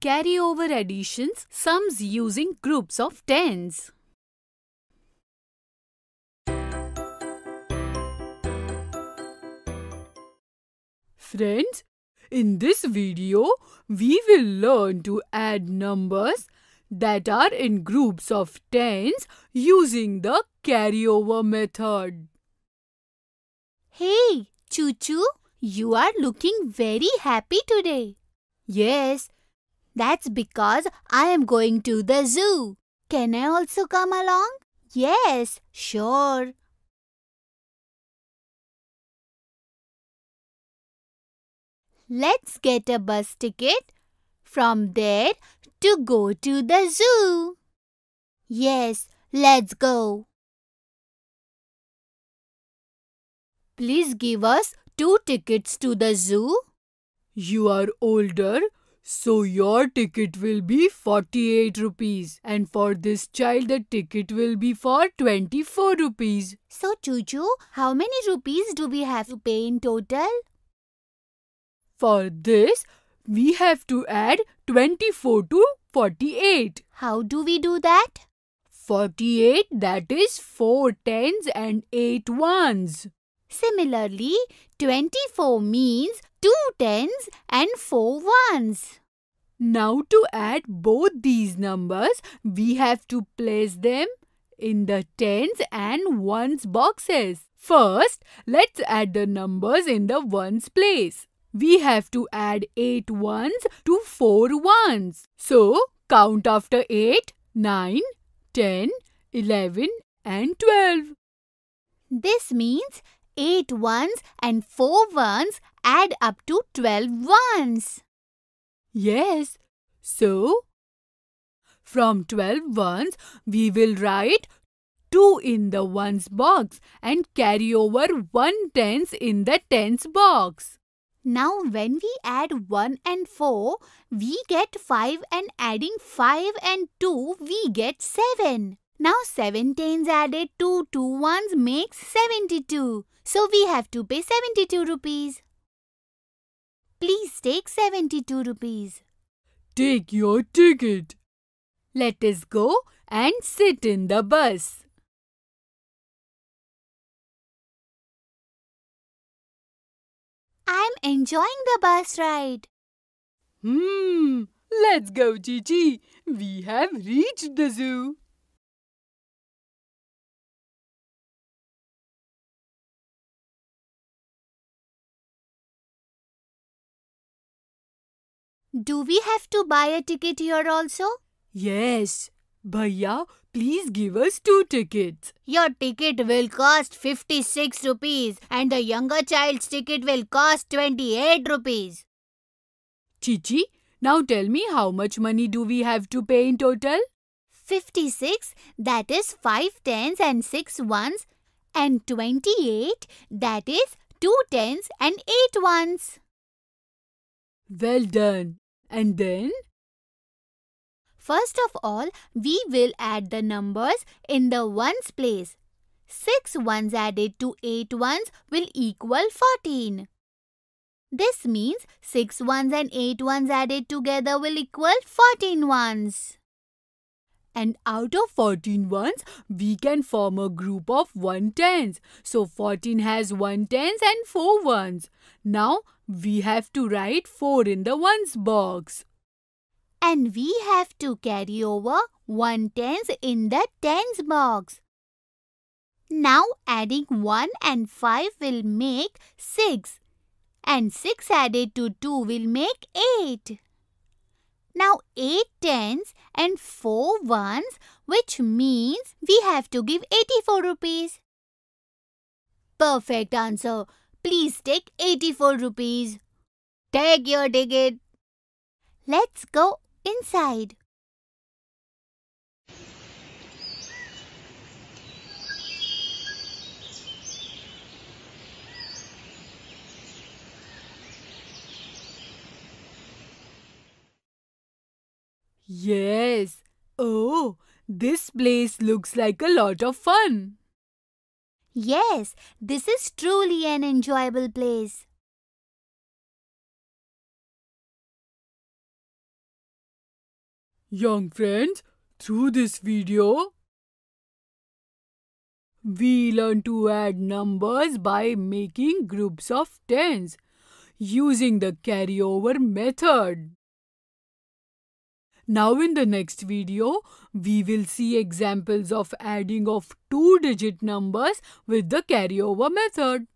carryover additions, sums using groups of tens. Friends, in this video, we will learn to add numbers that are in groups of tens using the carryover method. Hey, Choo Choo, you are looking very happy today. Yes, that's because I am going to the zoo. Can I also come along? Yes, sure. Let's get a bus ticket from there to go to the zoo. Yes, let's go. Please give us two tickets to the zoo. You are older so your ticket will be 48 rupees and for this child the ticket will be for 24 rupees. So Chuchu, how many rupees do we have to pay in total? For this, we have to add 24 to 48. How do we do that? 48 that is 4 tens and 8 ones. Similarly, 24 means two tens and four ones. Now to add both these numbers, we have to place them in the tens and ones boxes. First, let's add the numbers in the ones place. We have to add 8 ones to 4 ones. So, count after 8, 9, 10, 11 and 12. This means 8 ones and 4 ones add up to 12 ones. Yes, so from 12 ones we will write 2 in the ones box and carry over 1 tens in the tens box. Now when we add 1 and 4, we get 5 and adding 5 and 2, we get 7. Now 17s added 2 two ones makes 72. So we have to pay 72 rupees. Please take 72 rupees. Take your ticket. Let us go and sit in the bus. I'm enjoying the bus ride. Hmm, let's go, Chichi. We have reached the zoo. Do we have to buy a ticket here also? Yes. Bhaiya, please give us two tickets. Your ticket will cost 56 rupees and the younger child's ticket will cost 28 rupees. Chichi, now tell me how much money do we have to pay in total? 56 that is 5 tens and 6 ones and 28 that is 2 tens and 8 ones. Well done. And then? First of all, we will add the numbers in the ones place. 6 ones added to 8 ones will equal 14. This means 6 ones and 8 ones added together will equal 14 ones. And out of 14 ones, we can form a group of 1 tens. So 14 has 1 tens and 4 ones. Now we have to write 4 in the ones box. And we have to carry over 1 tens in the tens box. Now adding 1 and 5 will make 6. And 6 added to 2 will make 8. Now 8 tens and 4 ones which means we have to give 84 rupees. Perfect answer. Please take 84 rupees. Take your ticket. Let's go inside. Yes. Oh, this place looks like a lot of fun. Yes, this is truly an enjoyable place. Young friends, through this video, we learn to add numbers by making groups of tens using the carryover method. Now in the next video, we will see examples of adding of two-digit numbers with the carryover method.